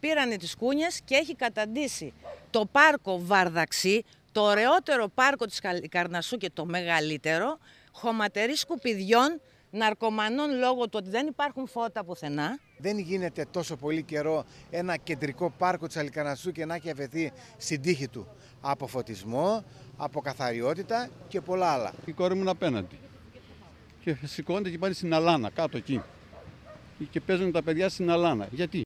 πήρανε τις κούνιες και έχει καταντήσει το πάρκο Βαρδαξή, το ωραιότερο πάρκο της καρνασού και το μεγαλύτερο, χωματερή σκουπιδιών, ναρκωμανών λόγω του ότι δεν υπάρχουν φώτα πουθενά. Δεν γίνεται τόσο πολύ καιρό ένα κεντρικό πάρκο της Αλικανασσού και να έχει αφαιθεί στην τύχη του. Από φωτισμό, από καθαριότητα και πολλά άλλα. Η κόρη μου είναι απέναντι. Και σηκώνεται και πάνε στην Αλάνα, κάτω εκεί. Και παίζουν τα παιδιά στην Αλάνα. Γιατί.